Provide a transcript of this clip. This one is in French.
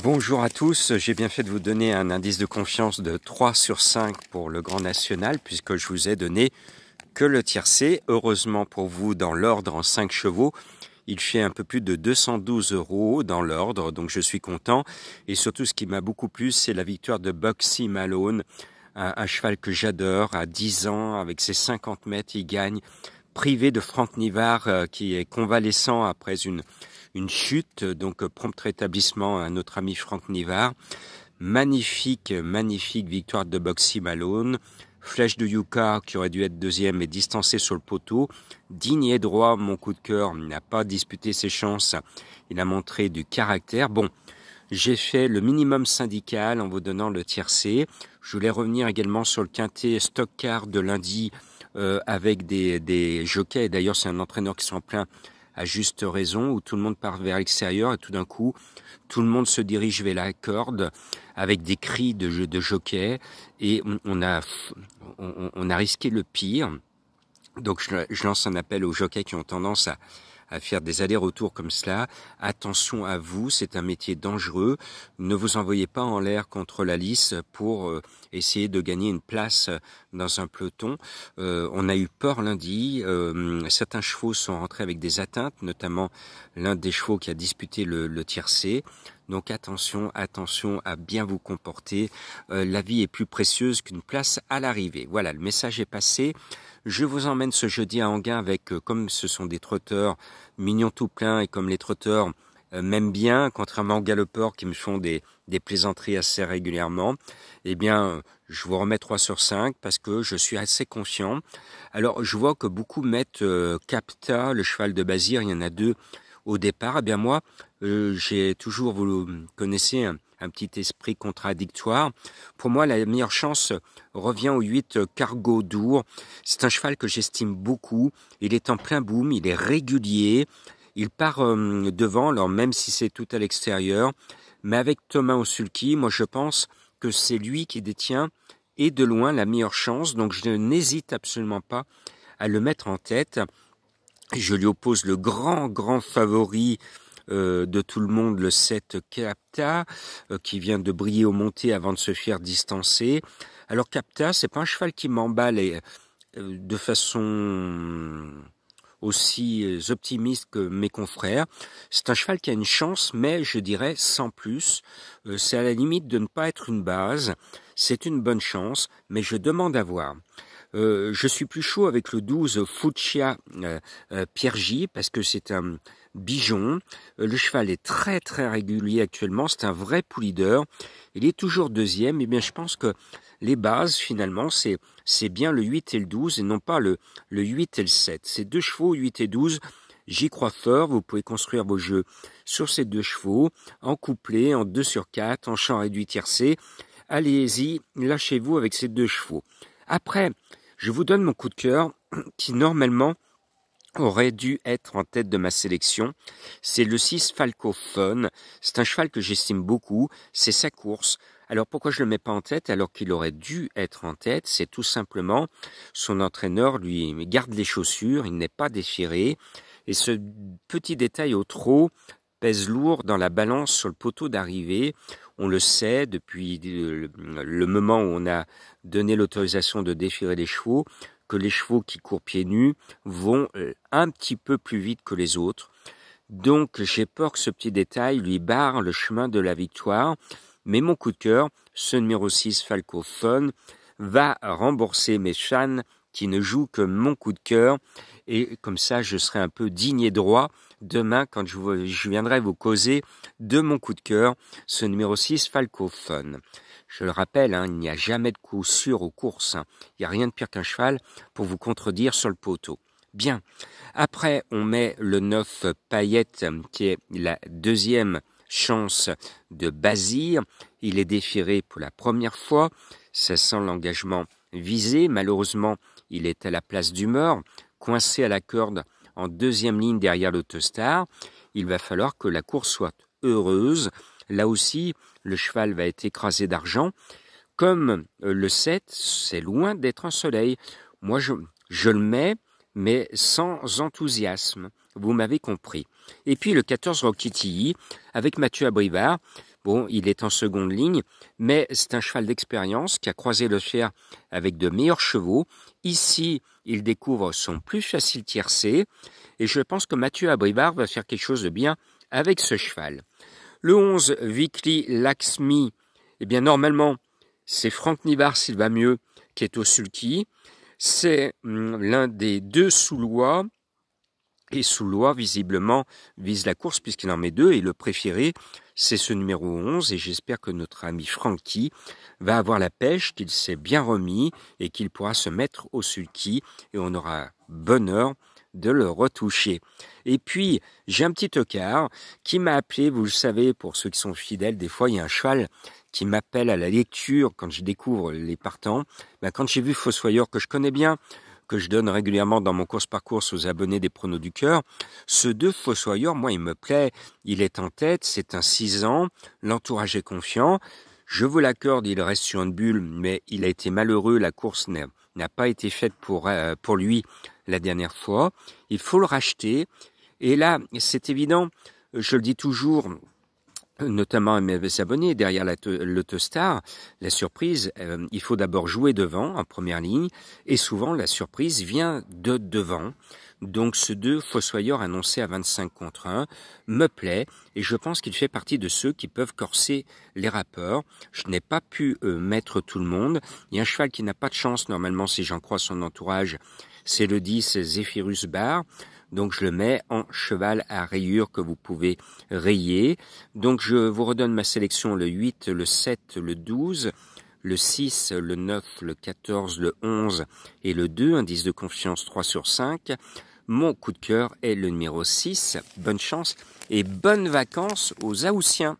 Bonjour à tous, j'ai bien fait de vous donner un indice de confiance de 3 sur 5 pour le Grand National puisque je vous ai donné que le tiercé. Heureusement pour vous, dans l'ordre en 5 chevaux, il fait un peu plus de 212 euros dans l'ordre, donc je suis content. Et surtout, ce qui m'a beaucoup plu, c'est la victoire de Boxy Malone, un, cheval que j'adore, à 10 ans, avec ses 50 mètres, il gagne privé de Franck Nivard euh, qui est convalescent après une, chute, donc euh, prompt rétablissement à notre ami Franck Nivard. Magnifique, magnifique victoire de Boxy Malone. Flèche de Yuka qui aurait dû être deuxième et distancé sur le poteau. Digne et droit, mon coup de cœur, il n'a pas disputé ses chances. Il a montré du caractère. Bon, j'ai fait le minimum syndical en vous donnant le tiercé. Je voulais revenir également sur le quintet Stockcar de lundi euh, avec des, des jockeys. D'ailleurs, c'est un entraîneur qui s'en plaint à juste raison, où tout le monde part vers l'extérieur et tout d'un coup, tout le monde se dirige vers la corde avec des cris de, de jockeys et on, a, on, a risqué le pire. Donc je, je lance un appel aux jockeys qui ont tendance à, à faire des allers-retours comme cela. Attention à vous, c'est un métier dangereux. Ne vous envoyez pas en l'air contre la lice pour euh, essayer de gagner une place dans un peloton. Euh, on a eu peur lundi. Euh, certains chevaux sont rentrés avec des atteintes, notamment l'un des chevaux qui a disputé le, le tiercé. Donc attention, attention à bien vous comporter. Euh, la vie est plus précieuse qu'une place à l'arrivée. Voilà, le message est passé. Je vous emmène ce jeudi à Anguin avec, euh, comme ce sont des trotteurs mignons tout plein et comme les trotteurs euh, m'aiment bien, contrairement aux galopeurs qui me font des, plaisanteries assez régulièrement, eh bien, je vous remets 3 sur 5 parce que je suis assez conscient. Alors, je vois que beaucoup mettent Capta, le cheval de Bazir, il y en a deux au départ, eh bien moi, euh, j'ai toujours, vous euh, connaissez, un, petit esprit contradictoire. Pour moi, la meilleure chance revient au 8 Cargo d'Our. C'est un cheval que j'estime beaucoup. Il est en plein boom, il est régulier. Il part euh, devant, alors même si c'est tout à l'extérieur. Mais avec Thomas Osulki, moi je pense que c'est lui qui détient et de loin la meilleure chance. Donc je n'hésite absolument pas à le mettre en tête. Je lui oppose le grand, grand favori euh, de tout le monde, le 7 Capta, euh, qui vient de briller au monté avant de se faire distancer. Alors Capta, c'est pas un cheval qui m'emballe euh, de façon aussi optimiste que mes confrères. C'est un cheval qui a une chance, mais je dirais sans plus. C'est à la limite de ne pas être une base. C'est une bonne chance, mais je demande à voir. Euh, je suis plus chaud avec le 12 Fuccia Piergi parce que c'est un bijon. Euh, le cheval est très très régulier actuellement. C'est un vrai poulideur. Il est toujours deuxième. Et eh bien je pense que les bases finalement c'est c'est bien le 8 et le 12 et non pas le, le 8 et le 7. Ces deux chevaux 8 et 12 J'y crois fort, vous pouvez construire vos jeux sur ces deux chevaux, en couplé, en 2 sur 4, en champ réduit tiercé. Allez-y, lâchez-vous avec ces deux chevaux. Après, je vous donne mon coup de cœur qui normalement aurait dû être en tête de ma sélection. C'est le 6 Falco C'est un cheval que j'estime beaucoup. C'est sa course. Alors pourquoi je ne le mets pas en tête alors qu'il aurait dû être en tête C'est tout simplement son entraîneur lui garde les chaussures, il n'est pas déchiré. Et ce petit détail au trot pèse lourd dans la balance sur le poteau d'arrivée on le sait depuis le moment où on a donné l'autorisation de déchirer les chevaux, que les chevaux qui courent pieds nus vont euh, un petit peu plus vite que les autres. Donc j'ai peur que ce petit détail lui barre le chemin de la victoire. Mais mon coup de cœur, ce numéro 6 Falco va rembourser mes chans qui ne jouent que mon coup de cœur et comme ça je serai un peu digne et droit demain quand je, viendrai vous causer de mon coup de cœur, ce numéro 6 falcophone. Je le rappelle, hein, il n'y a jamais de coup sûr aux courses, hein. il n'y a rien de pire qu'un cheval pour vous contredire sur le poteau. Bien. Après, on met le 9 Paillette, qui est la deuxième chance de basir. Il est défiré pour la première fois. Ça sent l'engagement visé. Malheureusement, il est à la place d'humeur coincé à la corde en deuxième ligne derrière l'autostar, il va falloir que la course soit heureuse. Là aussi, le cheval va être écrasé d'argent. Comme euh, le 7, c'est loin d'être un soleil. Moi, je, je le mets, mais sans enthousiasme. Vous m'avez compris. Et puis le 14 Roquitilly, avec Mathieu Abrivard, Bon, il est en seconde ligne, mais c'est un cheval d'expérience qui a croisé le fer avec de meilleurs chevaux. Ici, il découvre son plus facile tiercé, et je pense que Mathieu Abrivard va faire quelque chose de bien avec ce cheval. Le 11, Vikli Laxmi, eh bien normalement, c'est Franck Nivard s'il va mieux qui est au sulky. C'est hum, l'un des deux sous-lois. Et loi, visiblement, vise la course puisqu'il en met deux. Et le préféré, c'est ce numéro 11. Et j'espère que notre ami Francky va avoir la pêche, qu'il s'est bien remis et qu'il pourra se mettre au sulky. Et on aura bonheur de le retoucher. Et puis, j'ai un petit tocard qui m'a appelé, vous le savez, pour ceux qui sont fidèles, des fois, il y a un cheval qui m'appelle à la lecture quand je découvre les partants. Ben, quand j'ai vu Fossoyeur, que je connais bien, que je donne régulièrement dans mon course par course aux abonnés des pronos du cœur. Ce deux Fossoyeur, moi, il me plaît. Il est en tête, c'est un 6 ans, l'entourage est confiant. Je vous l'accorde, il reste sur une bulle, mais il a été malheureux, la course n'a pas été faite euh, pour lui la dernière fois. Il faut le racheter. Et là, c'est évident, je le dis toujours, notamment mes abonnés derrière l'autostar, la surprise, euh, il faut d'abord jouer devant en première ligne, et souvent la surprise vient de devant. Donc ce deux Fossoyeur annoncé à 25 contre 1 me plaît, et je pense qu'il fait partie de ceux qui peuvent corser les rappeurs Je n'ai pas pu euh, mettre tout le monde. Il y a un cheval qui n'a pas de chance normalement si j'en crois son entourage, c'est le 10 Zephyrus Bar. Donc je le mets en cheval à rayures que vous pouvez rayer. Donc je vous redonne ma sélection le 8, le 7, le 12 le 6, le 9, le 14, le 11 et le 2, indice de confiance 3 sur 5. Mon coup de cœur est le numéro 6. Bonne chance et bonnes vacances aux Aoussiens.